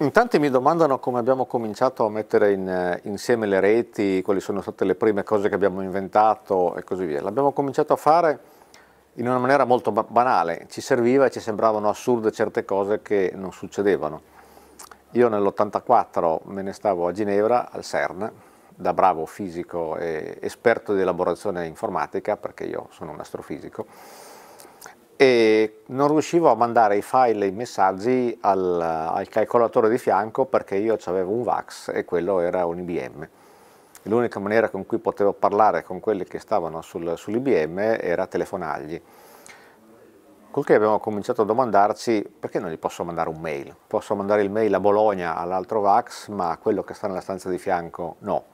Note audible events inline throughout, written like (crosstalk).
In tanti mi domandano come abbiamo cominciato a mettere in, eh, insieme le reti, quali sono state le prime cose che abbiamo inventato e così via. L'abbiamo cominciato a fare in una maniera molto banale, ci serviva e ci sembravano assurde certe cose che non succedevano. Io nell'84 me ne stavo a Ginevra, al CERN, da bravo fisico e esperto di elaborazione informatica, perché io sono un astrofisico, e non riuscivo a mandare i file e i messaggi al, al calcolatore di fianco perché io avevo un VAX e quello era un IBM. L'unica maniera con cui potevo parlare con quelli che stavano sul, sull'IBM era telefonargli. Col che abbiamo cominciato a domandarci perché non gli posso mandare un mail? Posso mandare il mail a Bologna all'altro VAX, ma a quello che sta nella stanza di fianco no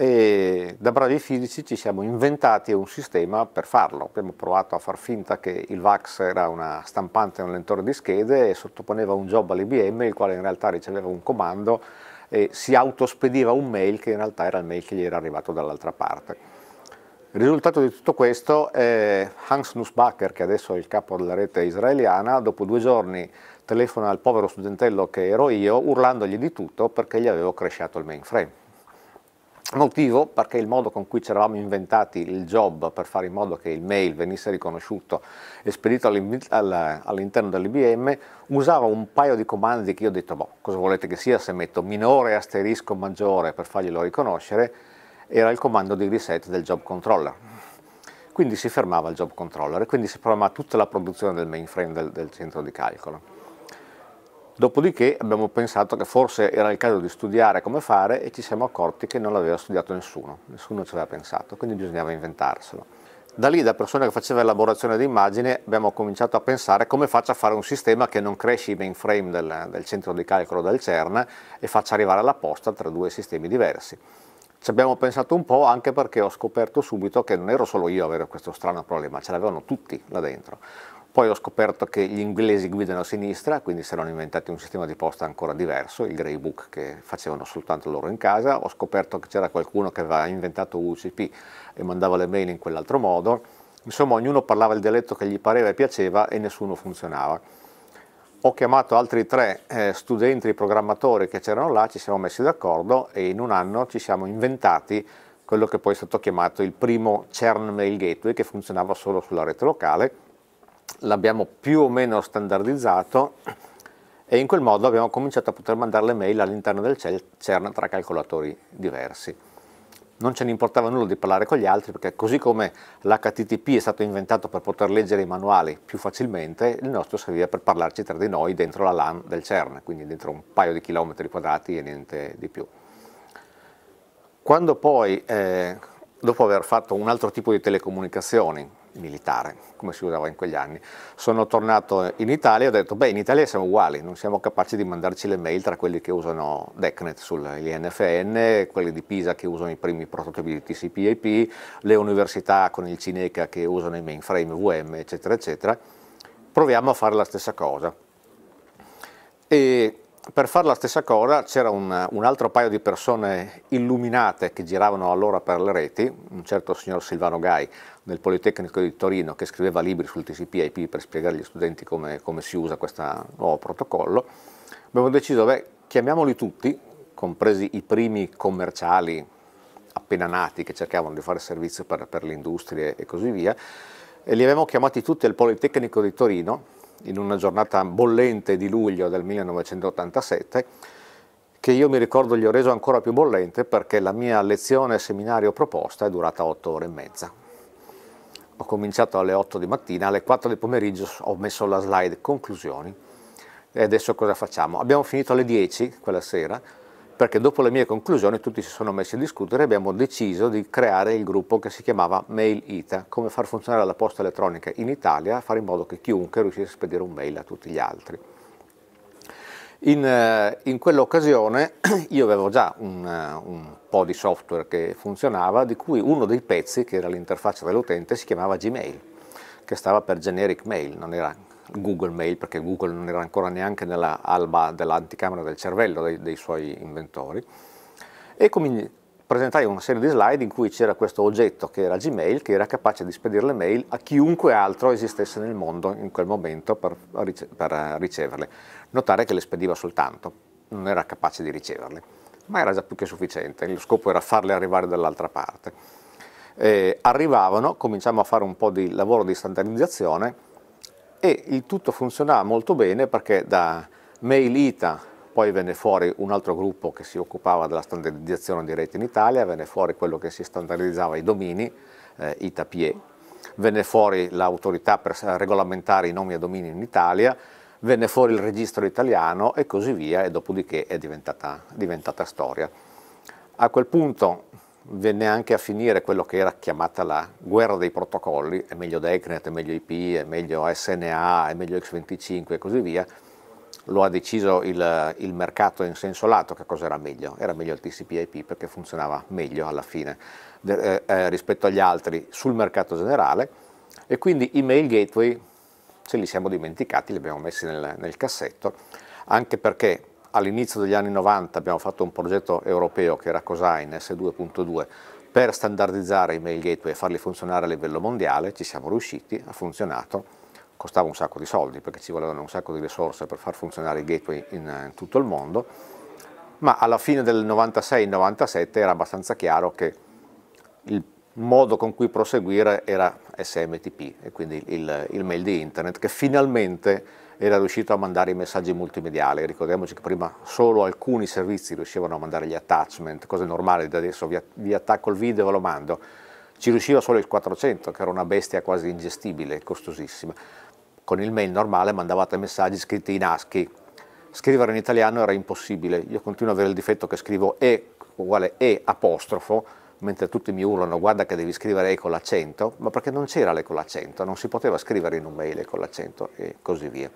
e da bravi fisici ci siamo inventati un sistema per farlo. Abbiamo provato a far finta che il VAX era una stampante, un lentore di schede e sottoponeva un job all'IBM, il quale in realtà riceveva un comando e si autospediva un mail che in realtà era il mail che gli era arrivato dall'altra parte. Il risultato di tutto questo è Hans Nussbacher, che adesso è il capo della rete israeliana, dopo due giorni telefona al povero studentello che ero io urlandogli di tutto perché gli avevo cresciato il mainframe. Motivo perché il modo con cui ci eravamo inventati il job per fare in modo che il mail venisse riconosciuto e spedito all'interno dell'IBM usava un paio di comandi che io ho detto, boh, cosa volete che sia se metto minore asterisco maggiore per farglielo riconoscere, era il comando di reset del job controller. Quindi si fermava il job controller e quindi si programmava tutta la produzione del mainframe del, del centro di calcolo. Dopodiché abbiamo pensato che forse era il caso di studiare come fare e ci siamo accorti che non l'aveva studiato nessuno, nessuno ci aveva pensato, quindi bisognava inventarselo. Da lì, da persona che faceva elaborazione di immagini, abbiamo cominciato a pensare come faccia a fare un sistema che non cresci i mainframe del, del centro di calcolo del CERN e faccia arrivare la posta tra due sistemi diversi. Ci abbiamo pensato un po' anche perché ho scoperto subito che non ero solo io a avere questo strano problema, ce l'avevano tutti là dentro. Poi ho scoperto che gli inglesi guidano a sinistra, quindi si erano inventati un sistema di posta ancora diverso, il Grey Book che facevano soltanto loro in casa. Ho scoperto che c'era qualcuno che aveva inventato UCP e mandava le mail in quell'altro modo. Insomma, ognuno parlava il dialetto che gli pareva e piaceva e nessuno funzionava. Ho chiamato altri tre eh, studenti programmatori che c'erano là, ci siamo messi d'accordo e in un anno ci siamo inventati quello che poi è stato chiamato il primo CERN Mail Gateway che funzionava solo sulla rete locale l'abbiamo più o meno standardizzato e in quel modo abbiamo cominciato a poter mandare le mail all'interno del CERN tra calcolatori diversi. Non ce ne importava nulla di parlare con gli altri perché così come l'HTTP è stato inventato per poter leggere i manuali più facilmente, il nostro serviva per parlarci tra di noi dentro la LAN del CERN, quindi dentro un paio di chilometri quadrati e niente di più. Quando poi, eh, dopo aver fatto un altro tipo di telecomunicazioni, militare, come si usava in quegli anni. Sono tornato in Italia e ho detto, beh in Italia siamo uguali, non siamo capaci di mandarci le mail tra quelli che usano DECnet sull'INFN, quelli di Pisa che usano i primi prototipi di TCP IP, le università con il Cineca che usano i mainframe VM, eccetera, eccetera. Proviamo a fare la stessa cosa. E per fare la stessa cosa c'era un, un, altro paio di persone illuminate che giravano allora per le reti, un certo signor Silvano Gai nel Politecnico di Torino che scriveva libri sul TCP IP per spiegare agli studenti come, come si usa questo nuovo protocollo, abbiamo deciso, beh, chiamiamoli tutti, compresi i primi commerciali appena nati che cercavano di fare servizio per, per le industrie e così via, e li abbiamo chiamati tutti al Politecnico di Torino in una giornata bollente di luglio del 1987, che io mi ricordo gli ho reso ancora più bollente perché la mia lezione seminario proposta è durata otto ore e mezza ho cominciato alle 8 di mattina, alle 4 del pomeriggio ho messo la slide conclusioni e adesso cosa facciamo? Abbiamo finito alle 10 quella sera perché dopo le mie conclusioni tutti si sono messi a discutere e abbiamo deciso di creare il gruppo che si chiamava Mail Ita, come far funzionare la posta elettronica in Italia, fare in modo che chiunque riuscisse a spedire un mail a tutti gli altri. In, eh, in quell'occasione (clears throat) io avevo già un, eh, un, po' di software che funzionava, di cui uno dei pezzi, che era l'interfaccia dell'utente, si chiamava Gmail, che stava per Generic Mail, non era Google Mail, perché Google non era ancora neanche nella alba dell'anticamera del cervello dei, dei suoi inventori. E quindi presentai una serie di slide in cui c'era questo oggetto che era Gmail, che era capace di spedire le mail a chiunque altro esistesse nel mondo in quel momento per, per riceverle Notare che le spediva soltanto, non era capace di riceverle, ma era già più che sufficiente, lo scopo era farle arrivare dall'altra parte. Eh, arrivavano, cominciamo a fare un po' di lavoro di standardizzazione e il tutto funzionava molto bene perché da Mail Ita poi venne fuori un altro gruppo che si occupava della standardizzazione di rete in Italia, venne fuori quello che si standardizzava i domini, eh, ITAPIE, venne fuori l'autorità per regolamentare i nomi a domini in Italia, venne fuori il registro italiano e così via e dopodiché è diventata, diventata storia. A quel punto venne anche a finire quello che era chiamata la guerra dei protocolli, è meglio Decnet, è meglio IP, è meglio SNA, è meglio X25 e così via, lo ha deciso il, il, mercato in senso lato che cosa era meglio, era meglio il TCP IP perché funzionava meglio alla fine eh, eh, rispetto agli altri sul mercato generale e quindi i mail gateway ce li siamo dimenticati, li abbiamo messi nel, nel cassetto, anche perché all'inizio degli anni 90 abbiamo fatto un progetto europeo che era COSAIN S2.2 per standardizzare i mail gateway e farli funzionare a livello mondiale, ci siamo riusciti, ha funzionato, costava un sacco di soldi perché ci volevano un sacco di risorse per far funzionare i gateway in, in tutto il mondo, ma alla fine del 96-97 era abbastanza chiaro che il modo con cui proseguire era SMTP, e quindi il, il, mail di internet, che finalmente era riuscito a mandare i messaggi multimediali. Ricordiamoci che prima solo alcuni servizi riuscivano a mandare gli attachment, cose normali da adesso, vi, vi attacco il video e ve lo mando. Ci riusciva solo il 400, che era una bestia quasi ingestibile, costosissima. Con il mail normale mandavate messaggi scritti in ASCII. Scrivere in italiano era impossibile. Io continuo ad avere il difetto che scrivo E uguale E apostrofo, mentre tutti mi urlano guarda che devi scrivere E con l'accento, ma perché non c'era l'E con l'accento, non si poteva scrivere in un mail E con l'accento e così via.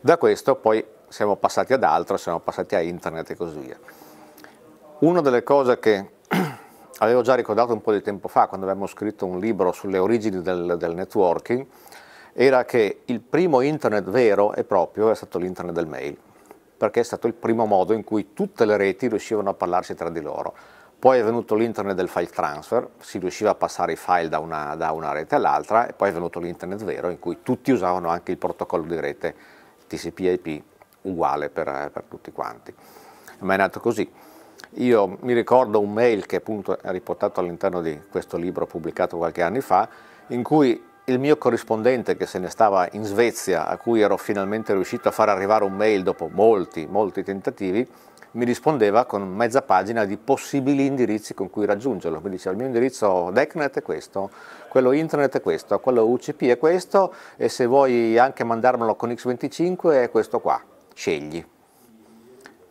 Da questo poi siamo passati ad altro, siamo passati a internet e così via. Una delle cose che (clears throat) avevo già ricordato un po' di tempo fa, quando abbiamo scritto un libro sulle origini del, del networking, era che il primo internet vero e proprio è stato l'internet del mail, perché è stato il primo modo in cui tutte le reti riuscivano a parlarsi tra di loro poi è venuto l'internet del file transfer, si riusciva a passare i file da una, da una rete all'altra e poi è venuto l'internet vero in cui tutti usavano anche il protocollo di rete TCP/IP uguale per, per tutti quanti. Ma è nato così. Io mi ricordo un mail che appunto è riportato all'interno di questo libro pubblicato qualche anno fa, in cui il mio corrispondente che se ne stava in Svezia, a cui ero finalmente riuscito a far arrivare un mail dopo molti, molti tentativi, mi rispondeva con mezza pagina di possibili indirizzi con cui raggiungerlo. Quindi diceva il mio indirizzo DECnet è questo, quello internet è questo, quello UCP è questo e se vuoi anche mandarmelo con X25 è questo qua, scegli.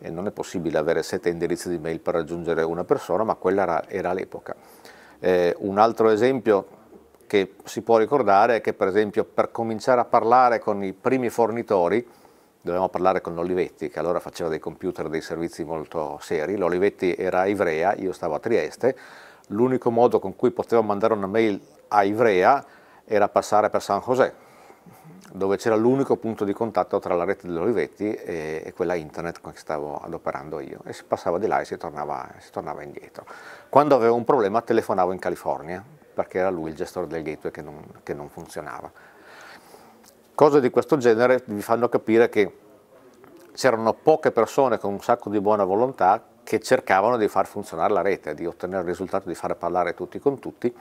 E non è possibile avere sette indirizzi di mail per raggiungere una persona, ma quella era, era l'epoca. Eh, un altro esempio che si può ricordare è che per esempio per cominciare a parlare con i primi fornitori, dovevamo parlare con l'Olivetti, che allora faceva dei computer, dei servizi molto seri. L'Olivetti era a Ivrea, io stavo a Trieste. L'unico modo con cui potevo mandare una mail a Ivrea era passare per San José, dove c'era l'unico punto di contatto tra la rete dell'Olivetti e, e, quella internet con cui stavo adoperando io. E si passava di là e si tornava, si tornava indietro. Quando avevo un problema telefonavo in California, perché era lui il gestore del gateway che non, che non funzionava. Cose di questo genere vi fanno capire che c'erano poche persone con un sacco di buona volontà che cercavano di far funzionare la rete, di ottenere il risultato di far parlare tutti con tutti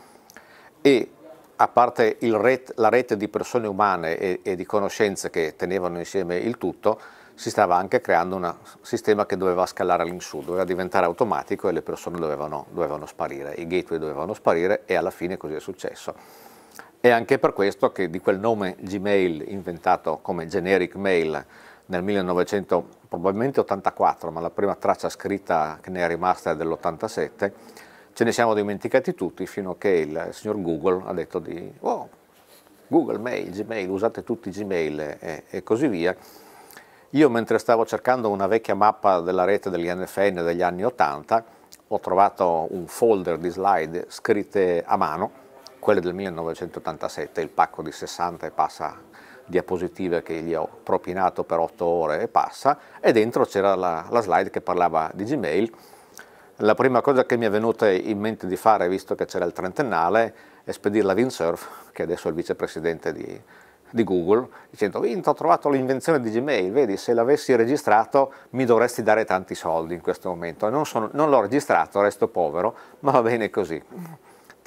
e a parte ret, la rete di persone umane e, e di conoscenze che tenevano insieme il tutto, si stava anche creando un sistema che doveva scalare all'insù, doveva diventare automatico e le persone dovevano, dovevano sparire, i gateway dovevano sparire e alla fine così è successo. È anche per questo che di quel nome Gmail inventato come generic mail nel 1984, ma la prima traccia scritta che ne è rimasta è dell'87, ce ne siamo dimenticati tutti fino a che il signor Google ha detto di oh, Google Mail, Gmail, usate tutti Gmail e, e così via. Io mentre stavo cercando una vecchia mappa della rete degli NFN degli anni 80, ho trovato un folder di slide scritte a mano quelle del 1987, il pacco di 60 e passa diapositive che gli ho propinato per 8 ore e passa, e dentro c'era la, la slide che parlava di Gmail. La prima cosa che mi è venuta in mente di fare, visto che c'era il trentennale, è spedirla a Windsurf, che adesso è il vicepresidente di, di Google dicendo Vinto, ho trovato l'invenzione di Gmail, vedi se l'avessi registrato mi dovresti dare tanti soldi in questo momento, non, sono, non l'ho registrato, resto povero, ma va bene così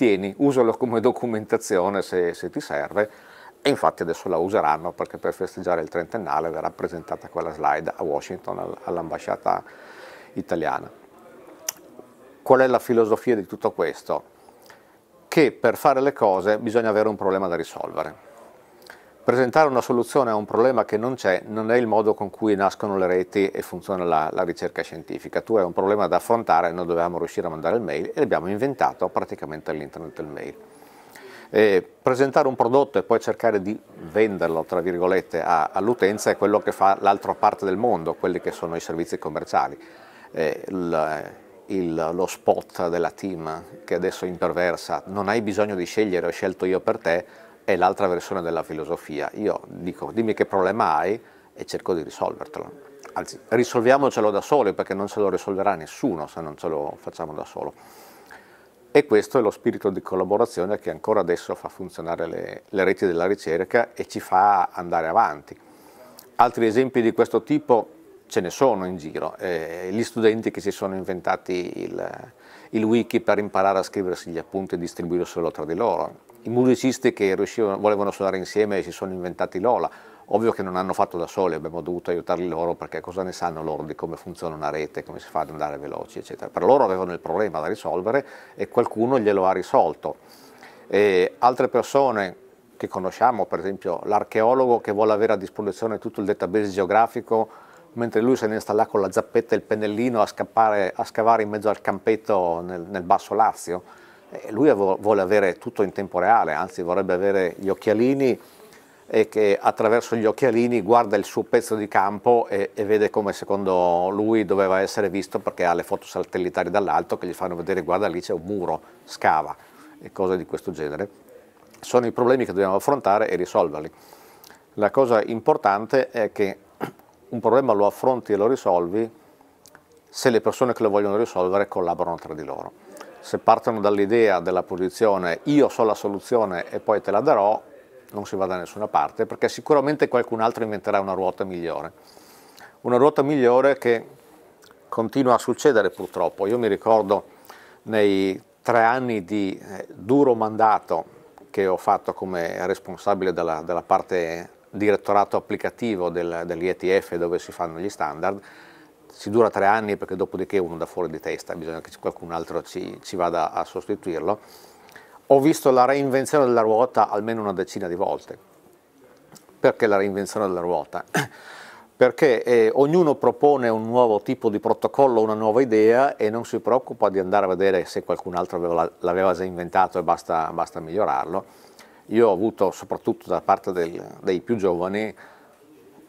tieni, usalo come documentazione se, se ti serve, e infatti adesso la useranno perché per festeggiare il trentennale verrà presentata quella slide a Washington all'ambasciata italiana. Qual è la filosofia di tutto questo? Che per fare le cose bisogna avere un problema da risolvere. Presentare una soluzione a un problema che non c'è non è il modo con cui nascono le reti e funziona la, la ricerca scientifica. Tu hai un problema da affrontare, noi dovevamo riuscire a mandare il mail e l'abbiamo inventato praticamente all'interno del mail. E presentare un prodotto e poi cercare di venderlo, tra virgolette, all'utenza è quello che fa l'altra parte del mondo, quelli che sono i servizi commerciali. Eh, il, il, lo spot della team che adesso imperversa, non hai bisogno di scegliere, ho scelto io per te, è l'altra versione della filosofia. Io dico dimmi che problema hai e cerco di risolvertelo. Anzi, risolviamocelo da soli perché non ce lo risolverà nessuno se non ce lo facciamo da solo. E questo è lo spirito di collaborazione che ancora adesso fa funzionare le, le reti della ricerca e ci fa andare avanti. Altri esempi di questo tipo ce ne sono in giro, eh, gli studenti che si sono inventati il, il, wiki per imparare a scriversi gli appunti e distribuirselo tra di loro, i musicisti che volevano suonare insieme si sono inventati Lola. Ovvio che non hanno fatto da soli, abbiamo dovuto aiutarli loro perché cosa ne sanno loro di come funziona una rete, come si fa ad andare veloci, eccetera. Però loro avevano il problema da risolvere e qualcuno glielo ha risolto. E altre persone che conosciamo, per esempio l'archeologo che vuole avere a disposizione tutto il database geografico, mentre lui se ne sta là con la zappetta e il pennellino a, scappare, a scavare in mezzo al campetto nel, nel basso Lazio, lui vuole avere tutto in tempo reale, anzi vorrebbe avere gli occhialini e che attraverso gli occhialini guarda il suo pezzo di campo e, e vede come secondo lui doveva essere visto perché ha le foto satellitari dall'alto che gli fanno vedere guarda lì c'è un muro, scava e cose di questo genere. Sono i problemi che dobbiamo affrontare e risolverli. La cosa importante è che un problema lo affronti e lo risolvi se le persone che lo vogliono risolvere collaborano tra di loro se partono dall'idea della posizione io so la soluzione e poi te la darò, non si va da nessuna parte perché sicuramente qualcun altro inventerà una ruota migliore. Una ruota migliore che continua a succedere purtroppo. Io mi ricordo nei tre anni di eh, duro mandato che ho fatto come responsabile della, della parte direttorato applicativo del, dell'IETF dove si fanno gli standard, si dura tre anni perché dopodiché uno da fuori di testa, bisogna che qualcun altro ci, ci vada a sostituirlo, ho visto la reinvenzione della ruota almeno una decina di volte. Perché la reinvenzione della ruota? (clears throat) Perché eh, ognuno propone un nuovo tipo di protocollo, una nuova idea e non si preoccupa di andare a vedere se qualcun altro l'aveva già inventato e basta, basta migliorarlo. Io ho avuto, soprattutto da parte del, dei più giovani,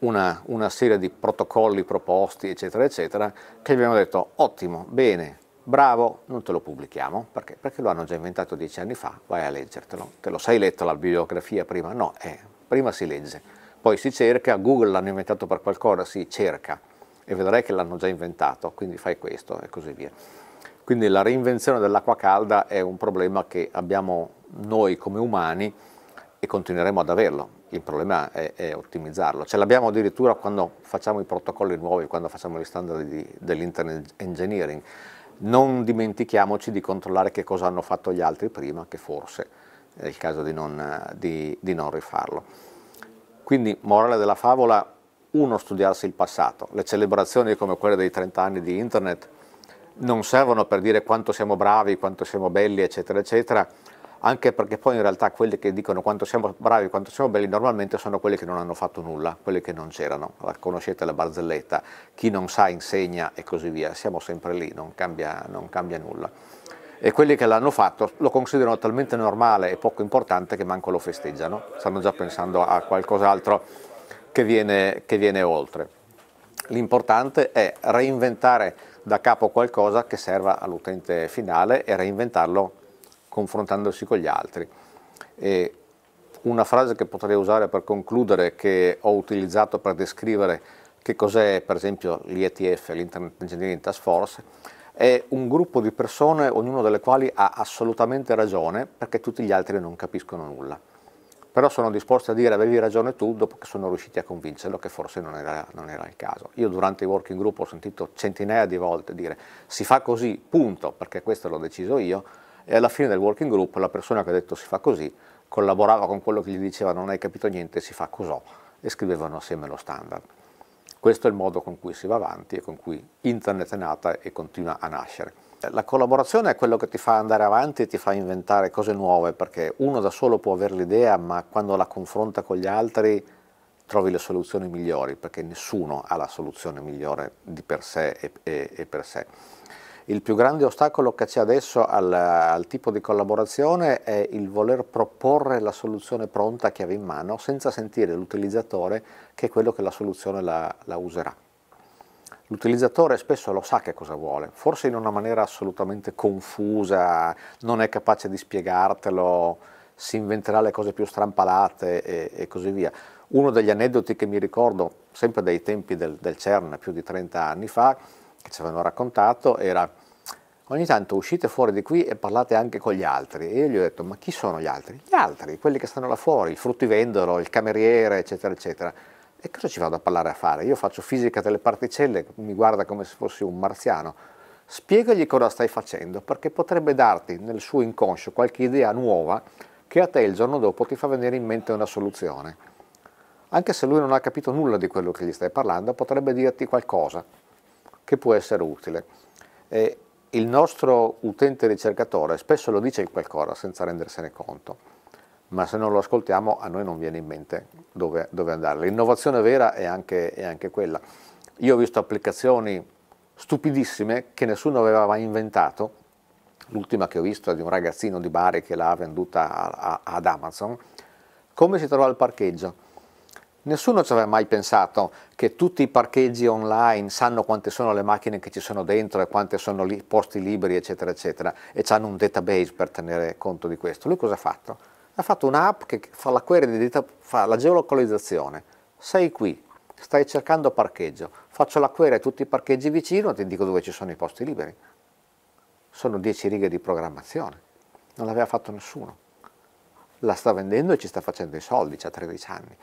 una, una serie di protocolli proposti, eccetera, eccetera, che abbiamo detto ottimo, bene, bravo, non te lo pubblichiamo, perché? Perché lo hanno già inventato dieci anni fa, vai a leggertelo, te lo sei letto la bibliografia prima? No, eh, prima si legge, poi si cerca, Google l'hanno inventato per qualcosa, si cerca e vedrai che l'hanno già inventato, quindi fai questo e così via. Quindi la reinvenzione dell'acqua calda è un problema che abbiamo noi come umani e continueremo ad averlo, il problema è, è ottimizzarlo. Ce l'abbiamo addirittura quando facciamo i protocolli nuovi, quando facciamo gli standard di, dell'internet engineering. Non dimentichiamoci di controllare che cosa hanno fatto gli altri prima, che forse è il caso di non, di, di non rifarlo. Quindi, morale della favola, uno, studiarsi il passato. Le celebrazioni come quelle dei 30 anni di internet non servono per dire quanto siamo bravi, quanto siamo belli, eccetera, eccetera, anche perché poi in realtà quelli che dicono quanto siamo bravi, quanto siamo belli, normalmente sono quelli che non hanno fatto nulla, quelli che non c'erano, conoscete la barzelletta, chi non sa insegna e così via, siamo sempre lì, non cambia, non cambia nulla. E quelli che l'hanno fatto lo considerano talmente normale e poco importante che manco lo festeggiano, stanno già pensando a qualcos'altro che viene, che viene oltre. L'importante è reinventare da capo qualcosa che serva all'utente finale e reinventarlo confrontandosi con gli altri. E una frase che potrei usare per concludere, che ho utilizzato per descrivere che cos'è per esempio l'IETF, l'Internet Engineering Task Force, è un gruppo di persone, ognuno delle quali ha assolutamente ragione, perché tutti gli altri non capiscono nulla. Però sono disposti a dire avevi ragione tu dopo che sono riusciti a convincerlo che forse non era, non era il caso. Io durante i working group ho sentito centinaia di volte dire si fa così, punto, perché questo l'ho deciso io, e alla fine del working group la persona che ha detto si fa così collaborava con quello che gli diceva non hai capito niente, si fa così e scrivevano assieme lo standard. Questo è il modo con cui si va avanti e con cui internet è nata e continua a nascere. La collaborazione è quello che ti fa andare avanti e ti fa inventare cose nuove perché uno da solo può avere l'idea ma quando la confronta con gli altri trovi le soluzioni migliori perché nessuno ha la soluzione migliore di per sé e, e, e per sé. Il più grande ostacolo che c'è adesso al, al, tipo di collaborazione è il voler proporre la soluzione pronta che aveva in mano senza sentire l'utilizzatore che è quello che la soluzione la, la userà. L'utilizzatore spesso lo sa che cosa vuole, forse in una maniera assolutamente confusa, non è capace di spiegartelo, si inventerà le cose più strampalate e, e così via. Uno degli aneddoti che mi ricordo, sempre dai tempi del, del CERN, più di 30 anni fa, che ci avevano raccontato era ogni tanto uscite fuori di qui e parlate anche con gli altri. E io gli ho detto, ma chi sono gli altri? Gli altri, quelli che stanno là fuori, il fruttivendolo, il cameriere, eccetera, eccetera. E cosa ci vado a parlare a fare? Io faccio fisica delle particelle, mi guarda come se fossi un marziano. Spiegagli cosa stai facendo, perché potrebbe darti nel suo inconscio qualche idea nuova che a te il giorno dopo ti fa venire in mente una soluzione. Anche se lui non ha capito nulla di quello che gli stai parlando, potrebbe dirti qualcosa che può essere utile. Eh, il nostro utente ricercatore spesso lo dice qualcosa senza rendersene conto, ma se non lo ascoltiamo a noi non viene in mente dove, dove andare. L'innovazione vera è anche, è anche quella. Io ho visto applicazioni stupidissime che nessuno aveva mai inventato, l'ultima che ho visto è di un ragazzino di Bari che l'ha venduta a, a, ad Amazon, come si trova al parcheggio Nessuno ci aveva mai pensato che tutti i parcheggi online sanno quante sono le macchine che ci sono dentro e quante sono i posti liberi, eccetera, eccetera, e hanno un database per tenere conto di questo. Lui cosa ha fatto? Ha fatto un'app che fa la query, di data, fa la geolocalizzazione. Sei qui, stai cercando parcheggio, faccio la query a tutti i parcheggi vicino e ti dico dove ci sono i posti liberi. Sono 10 righe di programmazione, non l'aveva fatto nessuno. La sta vendendo e ci sta facendo i soldi, ha 13 anni.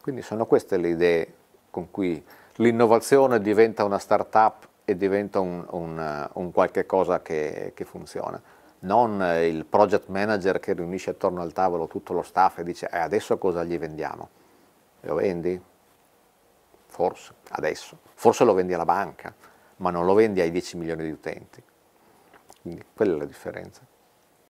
Quindi sono queste le idee con cui l'innovazione diventa una start-up e diventa un, un, un qualche cosa che, che, funziona. Non il project manager che riunisce attorno al tavolo tutto lo staff e dice eh, adesso cosa gli vendiamo? Lo vendi? Forse, adesso. Forse lo vendi alla banca, ma non lo vendi ai 10 milioni di utenti. Quindi quella è la differenza.